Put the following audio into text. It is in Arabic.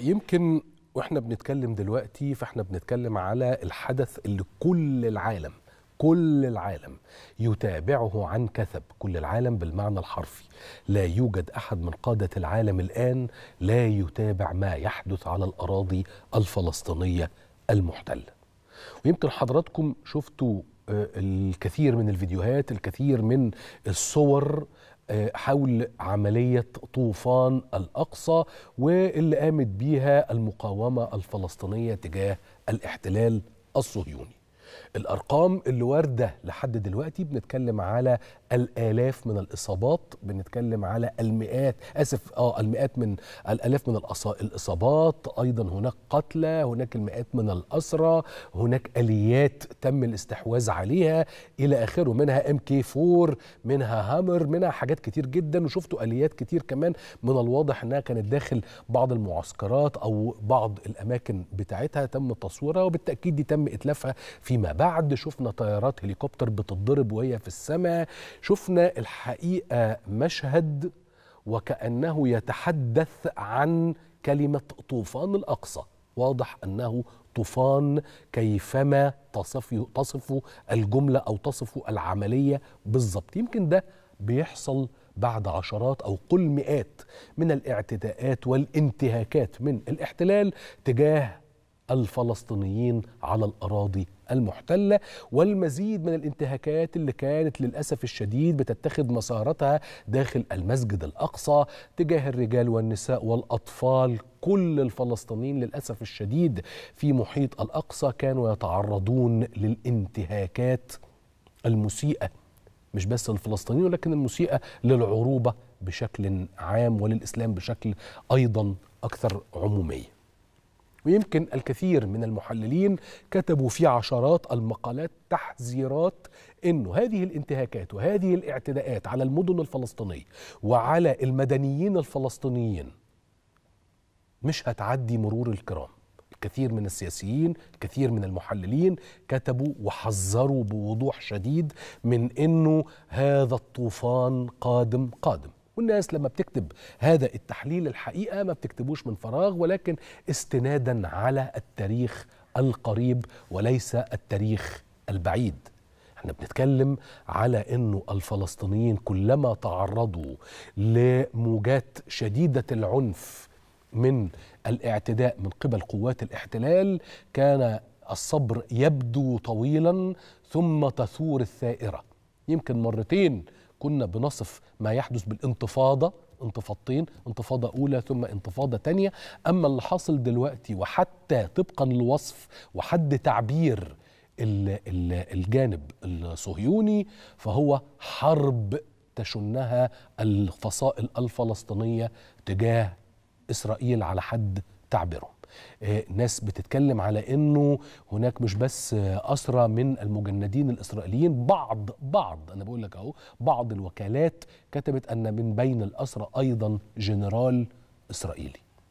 يمكن واحنا بنتكلم دلوقتي فاحنا بنتكلم على الحدث اللي كل العالم كل العالم يتابعه عن كثب كل العالم بالمعنى الحرفي لا يوجد احد من قاده العالم الان لا يتابع ما يحدث على الاراضي الفلسطينيه المحتله ويمكن حضراتكم شفتوا الكثير من الفيديوهات الكثير من الصور آه، حول عملية طوفان الأقصى واللي قامت بيها المقاومة الفلسطينية تجاه الاحتلال الصهيوني الارقام اللي وارده لحد دلوقتي بنتكلم على الالاف من الاصابات بنتكلم على المئات اسف اه المئات من الالاف من الاصابات ايضا هناك قتلى هناك المئات من الاسرى هناك اليات تم الاستحواذ عليها الى اخره منها ام كي 4 منها هامر منها حاجات كتير جدا وشفتوا اليات كتير كمان من الواضح انها كانت داخل بعض المعسكرات او بعض الاماكن بتاعتها تم تصويرها وبالتاكيد دي تم اتلافها في فيما بعد شفنا طيارات هليكوبتر بتضرب وهي في السماء شفنا الحقيقة مشهد وكأنه يتحدث عن كلمة طوفان الأقصى واضح أنه طوفان كيفما تصفه, تصفه الجملة أو تصفه العملية بالظبط يمكن ده بيحصل بعد عشرات او قل مئات من الاعتداءات والانتهاكات من الاحتلال تجاه الفلسطينيين على الاراضي المحتله والمزيد من الانتهاكات اللي كانت للاسف الشديد بتتخذ مسارتها داخل المسجد الاقصى تجاه الرجال والنساء والاطفال كل الفلسطينيين للاسف الشديد في محيط الاقصى كانوا يتعرضون للانتهاكات المسيئه مش بس الفلسطينيين ولكن المسيئه للعروبه بشكل عام وللاسلام بشكل ايضا اكثر عموميه ويمكن الكثير من المحللين كتبوا في عشرات المقالات تحذيرات انه هذه الانتهاكات وهذه الاعتداءات على المدن الفلسطينيه وعلى المدنيين الفلسطينيين مش هتعدي مرور الكرام الكثير من السياسيين الكثير من المحللين كتبوا وحذروا بوضوح شديد من انه هذا الطوفان قادم قادم والناس لما بتكتب هذا التحليل الحقيقه ما بتكتبوش من فراغ ولكن استنادا على التاريخ القريب وليس التاريخ البعيد احنا بنتكلم على انه الفلسطينيين كلما تعرضوا لموجات شديده العنف من الاعتداء من قبل قوات الاحتلال كان الصبر يبدو طويلا ثم تثور الثائره يمكن مرتين كنا بنصف ما يحدث بالانتفاضة انتفاضتين انتفاضة أولى ثم انتفاضة تانية أما اللي حاصل دلوقتي وحتى طبقا للوصف وحد تعبير الجانب الصهيوني فهو حرب تشنها الفصائل الفلسطينية تجاه إسرائيل على حد تعبيره آه، ناس بتتكلم على انه هناك مش بس اسرى من المجندين الاسرائيليين بعض بعض انا بقول لك اهو بعض الوكالات كتبت ان من بين الاسرى ايضا جنرال اسرائيلي